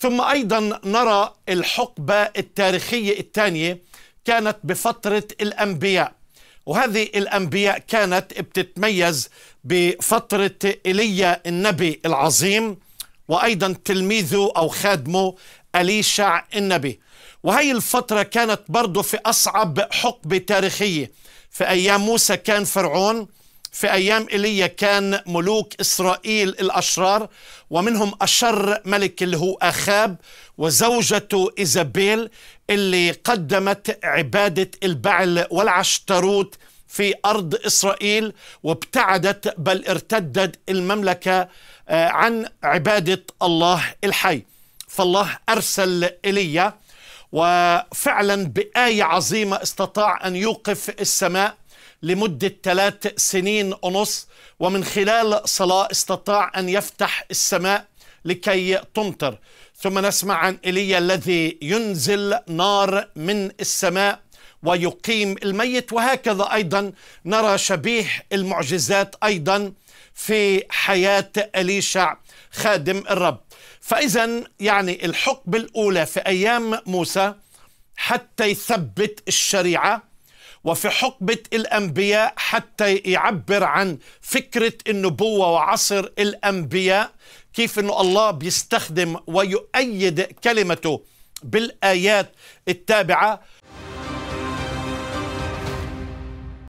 ثم ايضا نرى الحقبه التاريخيه الثانيه كانت بفتره الانبياء وهذه الانبياء كانت بتتميز بفتره ايليا النبي العظيم وايضا تلميذه او خادمه اليشع النبي وهي الفتره كانت برضه في اصعب حقبه تاريخيه في ايام موسى كان فرعون في أيام إيليا كان ملوك إسرائيل الأشرار ومنهم أشر ملك اللي هو أخاب وزوجته إيزابيل اللي قدمت عبادة البعل والعشتروت في أرض إسرائيل وابتعدت بل ارتدت المملكة آه، عن عبادة الله الحي فالله أرسل إيليا وفعلا بآية عظيمة استطاع أن يوقف السماء لمدة ثلاث سنين ونص ومن خلال صلاة استطاع أن يفتح السماء لكي تمطر ثم نسمع عن إيليا الذي ينزل نار من السماء ويقيم الميت وهكذا أيضا نرى شبيه المعجزات أيضا في حياة أليشع خادم الرب فإذا يعني الحقبة الأولى في أيام موسى حتى يثبت الشريعة وفي حقبة الأنبياء حتى يعبر عن فكرة النبوة وعصر الأنبياء كيف أن الله بيستخدم ويؤيد كلمته بالآيات التابعة